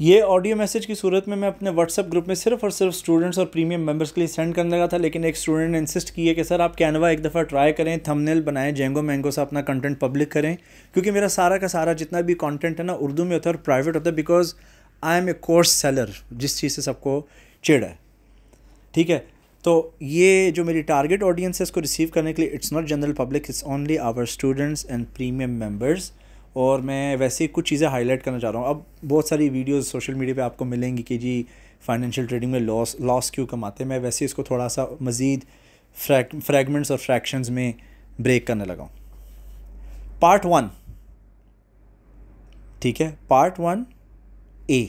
ये audio message की सूरत में मैं अपने व्हाट्सएप ग्रुप में सिर्फ और सिर्फ स्टूडेंट्स और प्रीमियम मेंबर्स के लिए सेंड करने लगा था लेकिन एक स्टूडेंट ने इंसिस्ट किया कि सर आप कैनवा एक दफ़ा ट्राई करें थंबनेल बनाएं जेंगो मैंगो से अपना कंटेंट पब्लिक करें क्योंकि मेरा सारा का सारा जितना भी कॉन्टेंट है ना उर्दू में होता है और प्राइवेट होता है because I am a course seller जिस चीज़ से सबको चिड़ है ठीक है तो ये जो मेरी टारगेट ऑडियंस है इसको रिसीव करने के लिए it's not general public it's only our students and premium members और मैं वैसे कुछ चीज़ें हाईलाइट करना चाह रहा हूँ अब बहुत सारी वीडियोस सोशल मीडिया पे आपको मिलेंगी कि जी फाइनेंशियल ट्रेडिंग में लॉस लॉस क्यों कमाते हैं मैं वैसे इसको थोड़ा सा मज़ीद फ्रैग फ्रैगमेंट्स और फ्रैक्शंस में ब्रेक करने लगा हूँ पार्ट वन ठीक है part one A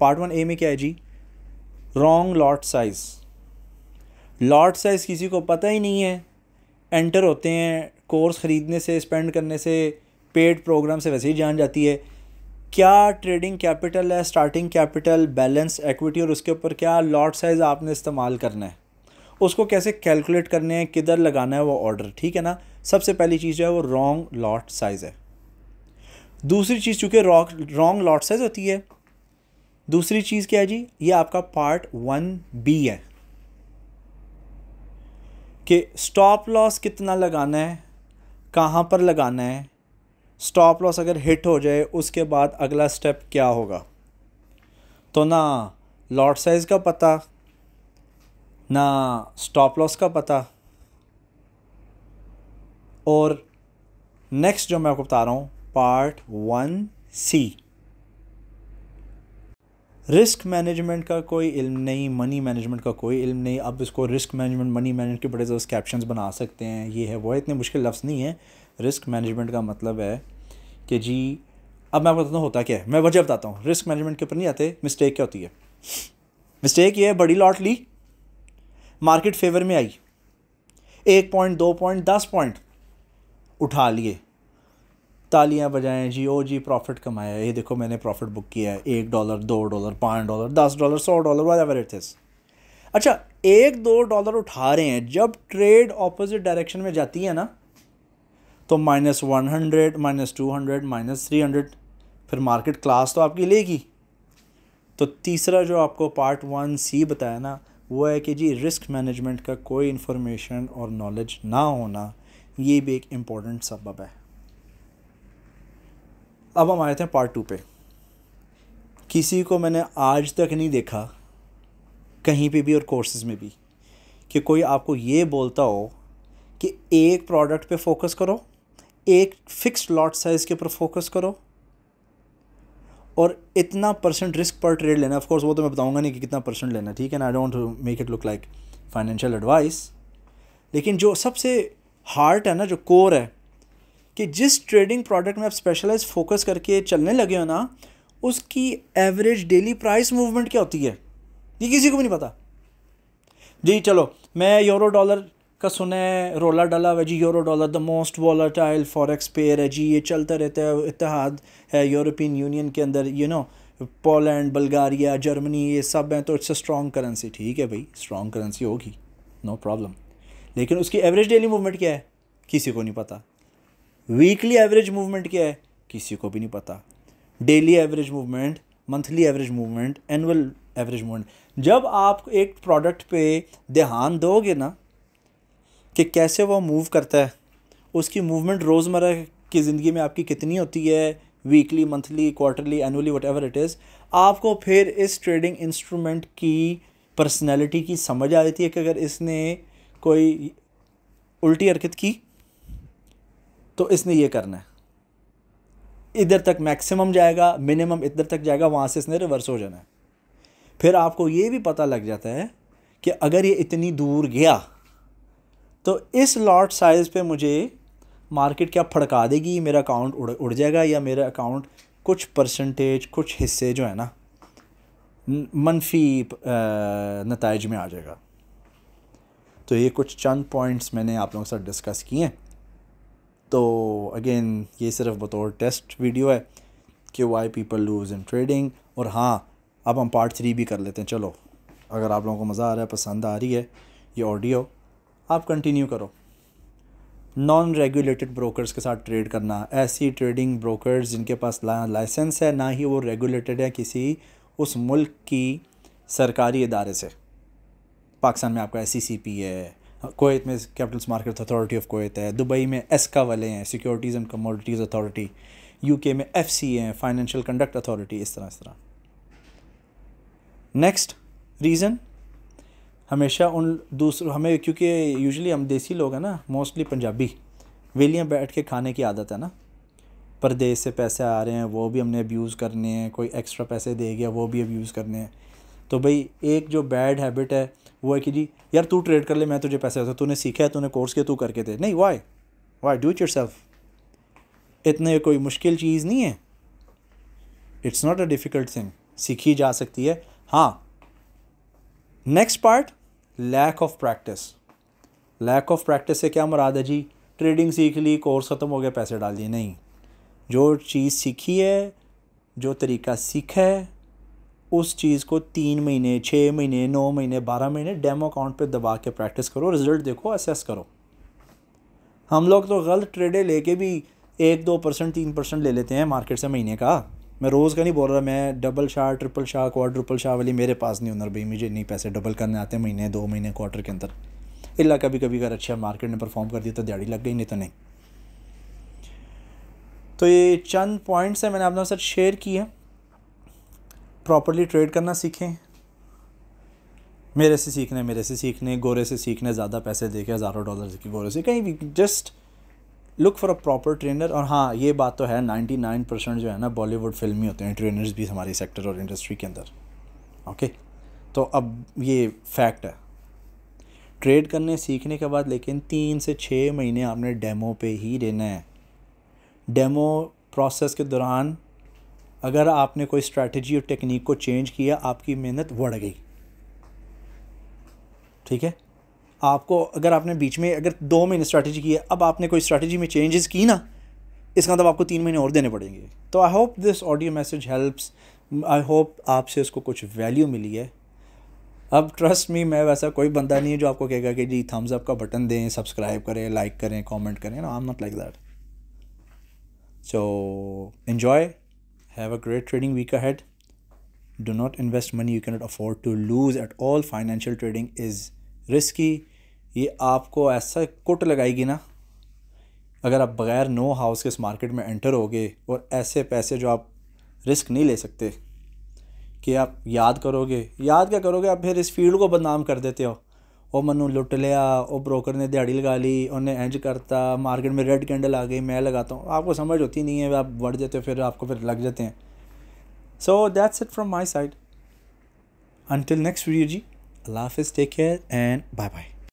part one A में क्या है जी wrong lot size lot size किसी को पता ही नहीं है एंटर होते हैं कोर्स ख़रीदने से स्पेंड करने से पेड प्रोग्राम से वैसे ही जान जाती है क्या ट्रेडिंग कैपिटल है स्टार्टिंग कैपिटल बैलेंस एक्विटी और उसके ऊपर क्या लॉट साइज़ आपने इस्तेमाल करना है उसको कैसे कैलकुलेट करने हैं किधर लगाना है वो ऑर्डर ठीक है ना सबसे पहली चीज़ जो है वो रॉन्ग लॉट साइज़ है दूसरी चीज़ चूँकि रॉन्ग लॉट साइज़ होती है दूसरी चीज़ क्या है जी ये आपका पार्ट वन बी है कि स्टॉप लॉस कितना लगाना है कहाँ पर लगाना है स्टॉप लॉस अगर हिट हो जाए उसके बाद अगला स्टेप क्या होगा तो ना लॉट साइज़ का पता ना स्टॉप लॉस का पता और नेक्स्ट जो मैं आपको बता रहा हूँ part one C risk management का कोई इल्म नहीं मनी मैनेजमेंट का कोई इल्म नहीं अब इसको रिस्क मैनेजमेंट मनी मैनेजमेंट के बड़े जो कैप्शन बना सकते हैं ये है वो इतने मुश्किल लफ्ज़ नहीं है रिस्क मैनेजमेंट का मतलब है कि जी अब मैं बताता हूँ होता क्या है मैं वजह बताता हूँ रिस्क मैनेजमेंट के ऊपर नहीं आते मिस्टेक क्या होती है मिस्टेक ये है बड़ी लॉट ली मार्केट फेवर में आई एक पॉइंट दो पॉइंट दस पॉइंट उठा लिए तालियां बजाएं जी ओ जी प्रॉफिट कमाया ये देखो मैंने प्रॉफिट बुक किया है एक डॉलर दो डॉलर पाँच डॉलर दस डॉलर सौ डॉलर वाला एवर इट अच्छा एक दो डॉलर उठा रहे हैं जब ट्रेड ऑपोजिट डायरेक्शन में जाती है ना तो minus one hundred minus two hundred minus three hundred फिर मार्केट क्लास तो आपकी लेगी तो तीसरा जो आपको पार्ट वन सी बताया ना वो है कि जी रिस्क मैनेजमेंट का कोई इन्फॉर्मेशन और नॉलेज ना होना ये भी एक इम्पॉर्टेंट सबब है अब हम आए थे पार्ट टू पे किसी को मैंने आज तक नहीं देखा कहीं पे भी और कोर्सेज में भी कि कोई आपको ये बोलता हो कि एक प्रोडक्ट पे फोकस करो एक फिक्स लॉट साइज़ के ऊपर फोकस करो और इतना परसेंट रिस्क पर ट्रेड लेना ऑफ कोर्स वो तो मैं बताऊंगा नहीं कि कितना परसेंट लेना ठीक है ना I don't make it look like financial advice लेकिन जो सबसे हार्ट है ना जो कोर है कि जिस ट्रेडिंग प्रोडक्ट में आप स्पेशलाइज फोकस करके चलने लगे हो ना उसकी एवरेज डेली प्राइस मूवमेंट क्या होती है ये किसी को भी नहीं पता जी चलो मैं यूरो डॉलर का सुना है रोला डला हुआ जी euro dollar the most volatile forex pair है जी ये चलता रहता है इतिहाद है यूरोपियन यूनियन के अंदर you know Poland Bulgaria Germany ये सब हैं तो इट्स अ स्ट्रॉन्ग करेंसी ठीक है भाई स्ट्रॉन्ग करेंसी होगी नो प्रॉब्लम लेकिन उसकी एवरेज डेली मूवमेंट क्या है किसी को नहीं पता वीकली एवरेज मूवमेंट क्या है किसी को भी नहीं पता daily average movement monthly average movement annual average movement जब आप एक प्रोडक्ट पे ध्यान दोगे ना कि कैसे वो मूव करता है उसकी मूवमेंट रोज़मर्रा की ज़िंदगी में आपकी कितनी होती है weekly monthly quarterly annually whatever it is आपको फिर इस ट्रेडिंग इंस्ट्रूमेंट की पर्सनैलिटी की समझ आ जाती है कि अगर इसने कोई उल्टी हरकत की तो इसने ये करना है इधर तक मैक्सिमम जाएगा मिनिमम इधर तक जाएगा वहाँ से इसने रिवर्स हो जाना है फिर आपको ये भी पता लग जाता है कि अगर ये इतनी दूर गया तो इस लॉट साइज़ पे मुझे मार्केट क्या फड़का देगी मेरा अकाउंट उड़ उड़ जाएगा या मेरा अकाउंट कुछ परसेंटेज कुछ हिस्से जो है ना मनफी नतज में आ जाएगा तो ये कुछ चंद पॉइंट्स मैंने आप लोगों के साथ डिस्कस किए हैं तो अगेन ये सिर्फ बतौर टेस्ट वीडियो है कि why people lose in trading और हाँ अब हम पार्ट थ्री भी कर लेते हैं चलो अगर आप लोगों को मज़ा आ रहा है पसंद आ रही है ये ऑडियो आप कंटिन्यू करो नॉन रेगुलेटेड ब्रोकर्स के साथ ट्रेड करना ऐसी ट्रेडिंग ब्रोकर्स जिनके पास लाइसेंस है ना ही वो रेगुलेटेड है किसी उस मुल्क की सरकारी इदारे से पाकिस्तान में आपका एस सी सी पी है कोत में कैपिटल्स मार्केट अथॉरिटी ऑफ कोत है दुबई में एसका वाले हैं securities and commodities authority UK में एफ सी है फाइनेंशियल कंडक्ट अथॉरिटी इस तरह इस तरह नेक्स्ट रीज़न हमेशा उन दूसरों हमें क्योंकि यूजली हम देसी लोग हैं ना मोस्टली पंजाबी वेलियाँ बैठ के खाने की आदत है ना परदेश से पैसे आ रहे हैं वो भी हमने अब्यूज़ करने हैं कोई एक्स्ट्रा पैसे दे गया वो भी अब्यूज़ करने हैं तो भाई एक जो बैड हैबिट है वो है कि जी यार तू ट्रेड कर ले मैं तुझे पैसे देता तूने सीखा है तूने कोर्स किया तू करके दे नहीं why why do it yourself इतने कोई मुश्किल चीज़ नहीं है it's not a difficult thing सीखी जा सकती है हाँ next part lack of practice lack of practice से क्या मुराद है जी ट्रेडिंग सीख ली कोर्स ख़त्म हो गया पैसे डाल दिए नहीं जो चीज़ सीखी है जो तरीका सीखा है उस चीज़ को तीन महीने छः महीने नौ महीने बारह महीने डेमो अकाउंट पे दबा के प्रैक्टिस करो रिजल्ट देखो असेस करो हम लोग तो गलत ट्रेडें लेके भी एक दो परसेंट तीन परसेंट ले लेते हैं मार्केट से महीने का मैं रोज़ का नहीं बोल रहा मैं डबल शाह ट्रिपल शाह क्वार्टर ट्रिपल शाह वाली मेरे पास नहीं हुनर भाई मुझे नहीं पैसे डबल करने आते महीने दो महीने क्वार्टर के अंदर इला कभी कभी अगर अच्छा मार्केट ने परफॉर्म कर दिया तो दिहाड़ी लग गई नहीं तो नहीं तो ये चंद पॉइंट्स हैं मैंने अपना सर शेयर किए प्रॉपरली ट्रेड करना सीखें मेरे से सीखने मेरे से सीखने गोरे से सीखने ज़्यादा पैसे दे के हज़ारों डॉलर के गोरे से कहीं भी just look for a proper trainer और हाँ ये बात तो है नाइन्टी नाइन परसेंट जो है ना बॉलीवुड फिल्म ही होते हैं ट्रेनर्स भी हमारे सेक्टर और इंडस्ट्री के अंदर ओके तो अब ये फैक्ट है ट्रेड करने सीखने के बाद लेकिन तीन से छः महीने आपने डेमो पे ही रहना है डेमो प्रोसेस के दौरान अगर आपने कोई स्ट्रैटेजी और टेक्निक को चेंज किया आपकी मेहनत बढ़ गई ठीक है आपको अगर आपने बीच में अगर दो महीने स्ट्रैटेजी की है अब आपने कोई स्ट्रैटेजी में चेंजेस की ना इसका मतलब आपको तीन महीने और देने पड़ेंगे तो I hope this audio message helps I hope आपसे उसको कुछ वैल्यू मिली है अब ट्रस्ट मी मैं वैसा कोई बंदा नहीं है जो आपको कहेगा कि जी थम्स अप का बटन दें सब्सक्राइब करें लाइक करें कमेंट करें ना I am not like that so enjoy have a great trading week ahead do not invest money you cannot afford to lose at all financial trading is risky ये आपको ऐसा कुट लगाएगी ना अगर आप बग़ैर नो हाउस के इस मार्केट में एंटर हो गए और ऐसे पैसे जो आप रिस्क नहीं ले सकते कि आप याद करोगे याद क्या करोगे आप फिर इस फील्ड को बदनाम कर देते हो वो मनु लुट लिया वो ब्रोकर ने दिहाड़ी लगा ली उन्हें एंज करता मार्केट में रेड कैंडल आ गई मैं लगाता हूँ आपको समझ होती नहीं है आप बढ़ जाते हो फिर आपको फिर लग जाते हैं so that's it from my side until next video जी अल्लाह हाफिज़ take care and bye bye